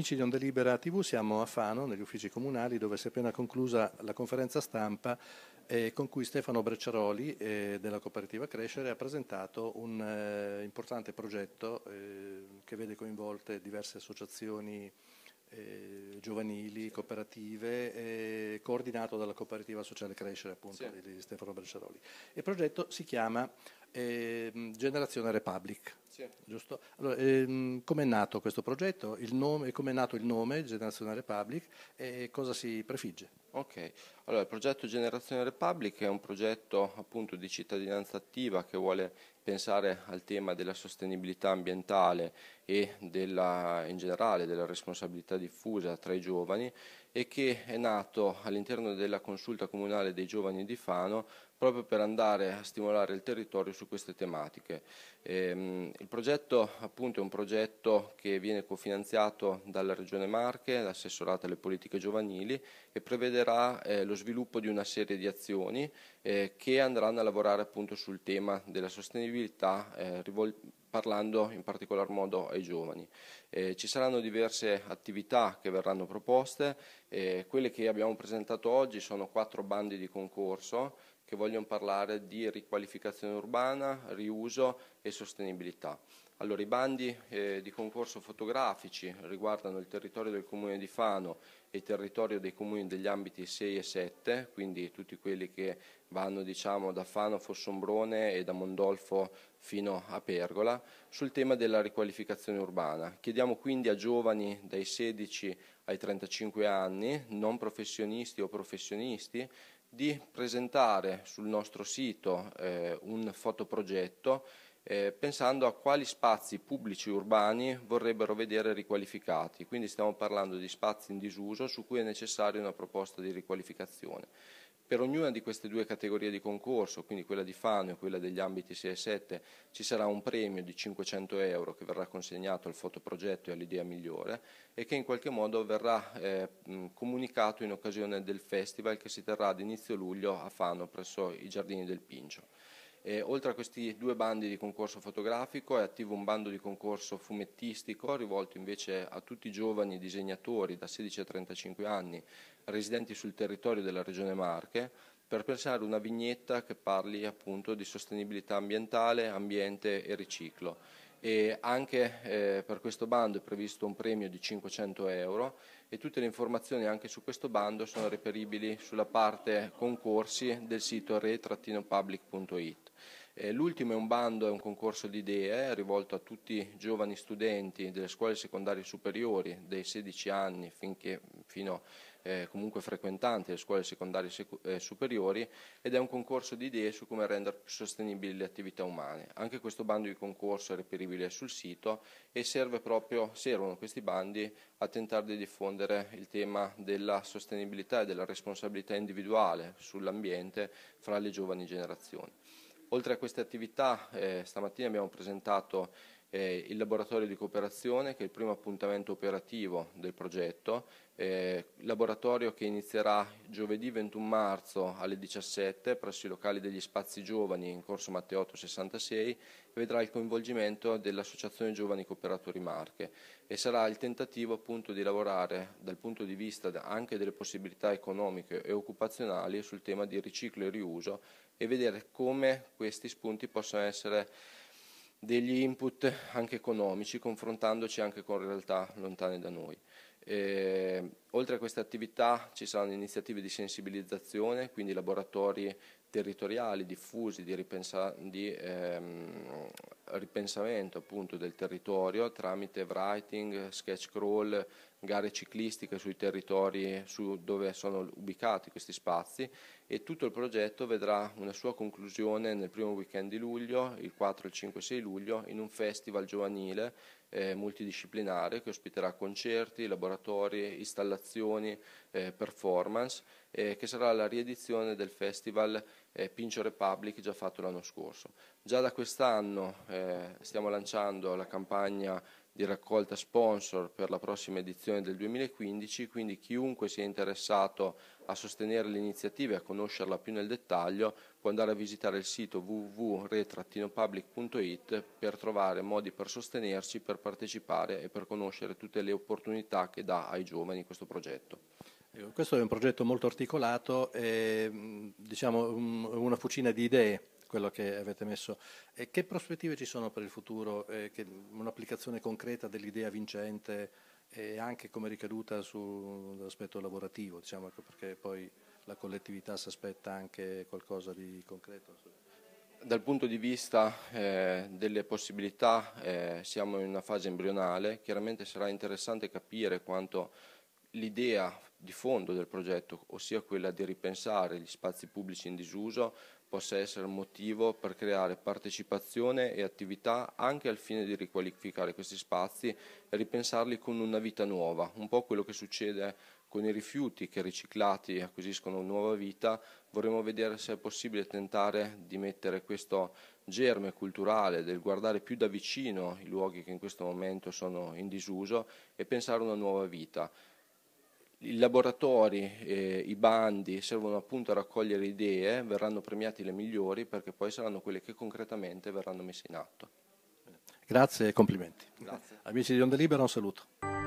Amici di Ondelibera TV, siamo a Fano, negli uffici comunali, dove si è appena conclusa la conferenza stampa eh, con cui Stefano Brecciaroli eh, della cooperativa Crescere ha presentato un eh, importante progetto eh, che vede coinvolte diverse associazioni eh, giovanili, cooperative, eh, coordinato dalla cooperativa sociale Crescere appunto sì. di Stefano Brecciaroli. Il progetto si chiama Generazione Republic. Grazie. Giusto. Allora, ehm, com'è nato questo progetto? Il Come com'è nato il nome Generazionale Public e cosa si prefigge? Ok. Allora, il progetto Generazione Republic è un progetto appunto di cittadinanza attiva che vuole pensare al tema della sostenibilità ambientale e della, in generale della responsabilità diffusa tra i giovani e che è nato all'interno della consulta comunale dei giovani di Fano proprio per andare a stimolare il territorio su queste tematiche. Ehm, il progetto appunto è un progetto che viene cofinanziato dalla Regione Marche, l'assessorata alle politiche giovanili e prevederà eh, lo sviluppo di una serie di azioni eh, che andranno a lavorare appunto sul tema della sostenibilità eh, parlando in particolar modo ai giovani. Eh, ci saranno diverse attività che verranno proposte, eh, quelle che abbiamo presentato oggi sono quattro bandi di concorso che vogliono parlare di riqualificazione urbana, riuso e sostenibilità. Allora, i bandi eh, di concorso fotografici riguardano il territorio del Comune di Fano e il territorio dei comuni degli ambiti 6 e 7, quindi tutti quelli che vanno diciamo, da Fano Fossombrone e da Mondolfo fino a Pergola, sul tema della riqualificazione urbana. Chiediamo quindi a giovani dai 16 ai 35 anni, non professionisti o professionisti, di presentare sul nostro sito eh, un fotoprogetto eh, pensando a quali spazi pubblici urbani vorrebbero vedere riqualificati. Quindi stiamo parlando di spazi in disuso su cui è necessaria una proposta di riqualificazione. Per ognuna di queste due categorie di concorso, quindi quella di Fano e quella degli ambiti 6 e 7, ci sarà un premio di 500 euro che verrà consegnato al fotoprogetto e all'idea migliore e che in qualche modo verrà eh, comunicato in occasione del festival che si terrà ad inizio luglio a Fano presso i Giardini del Pincio. E, eh, oltre a questi due bandi di concorso fotografico è attivo un bando di concorso fumettistico rivolto invece a tutti i giovani disegnatori da 16 a 35 anni residenti sul territorio della Regione Marche per pensare una vignetta che parli appunto di sostenibilità ambientale, ambiente e riciclo. E anche eh, per questo bando è previsto un premio di 500 euro e tutte le informazioni anche su questo bando sono reperibili sulla parte concorsi del sito re-public.it. Eh, l'ultimo è un bando, è un concorso di idee eh, rivolto a tutti i giovani studenti delle scuole secondarie superiori dai 16 anni finché, fino eh, comunque frequentanti delle scuole secondarie secu- eh, superiori ed è un concorso di idee su come rendere più sostenibili le attività umane. Anche questo bando di concorso è reperibile sul sito e serve proprio, servono questi bandi a tentare di diffondere il tema della sostenibilità e della responsabilità individuale sull'ambiente fra le giovani generazioni. Oltre a queste attività, eh, stamattina abbiamo presentato eh, il laboratorio di cooperazione che è il primo appuntamento operativo del progetto, eh, laboratorio che inizierà giovedì 21 marzo alle 17 presso i locali degli spazi giovani in corso Matteotto 66 e vedrà il coinvolgimento dell'Associazione Giovani Cooperatori Marche e sarà il tentativo appunto di lavorare dal punto di vista anche delle possibilità economiche e occupazionali sul tema di riciclo e riuso e vedere come questi spunti possono essere degli input anche economici, confrontandoci anche con realtà lontane da noi. E, oltre a queste attività ci saranno iniziative di sensibilizzazione, quindi laboratori territoriali diffusi di, ripensa- di ehm, ripensamento appunto del territorio tramite writing, sketch crawl, gare ciclistiche sui territori su dove sono ubicati questi spazi e tutto il progetto vedrà una sua conclusione nel primo weekend di luglio, il 4, il 5 e 6 luglio, in un festival giovanile eh, multidisciplinare che ospiterà concerti, laboratori, installazioni, eh, performance eh, che sarà la riedizione del festival eh, Pincio Republic già fatto l'anno scorso. Già da quest'anno eh, stiamo lanciando la campagna di raccolta sponsor per la prossima edizione del 2015, quindi chiunque sia interessato a sostenere l'iniziativa e a conoscerla più nel dettaglio può andare a visitare il sito www.re-public.it per trovare modi per sostenerci, per partecipare e per conoscere tutte le opportunità che dà ai giovani questo progetto. Ecco, questo è un progetto molto articolato, è, mm, diciamo una fucina di idee quello che avete messo. E che prospettive ci sono per il futuro? Eh, un'applicazione concreta dell'idea vincente e anche come ricaduta sull'aspetto lavorativo, diciamo, ecco, perché poi la collettività si aspetta anche qualcosa di concreto. Dal punto di vista eh, delle possibilità eh, siamo in una fase embrionale, chiaramente sarà interessante capire quanto l'idea di fondo del progetto, ossia quella di ripensare gli spazi pubblici in disuso, possa essere un motivo per creare partecipazione e attività anche al fine di riqualificare questi spazi e ripensarli con una vita nuova, un po' quello che succede con i rifiuti che riciclati acquisiscono nuova vita, vorremmo vedere se è possibile tentare di mettere questo germe culturale del guardare più da vicino i luoghi che in questo momento sono in disuso e pensare a una nuova vita. I laboratori, eh, i bandi servono appunto a raccogliere idee, verranno premiati le migliori perché poi saranno quelle che concretamente verranno messe in atto. Grazie e complimenti. Grazie. Amici di Onda Libera un saluto.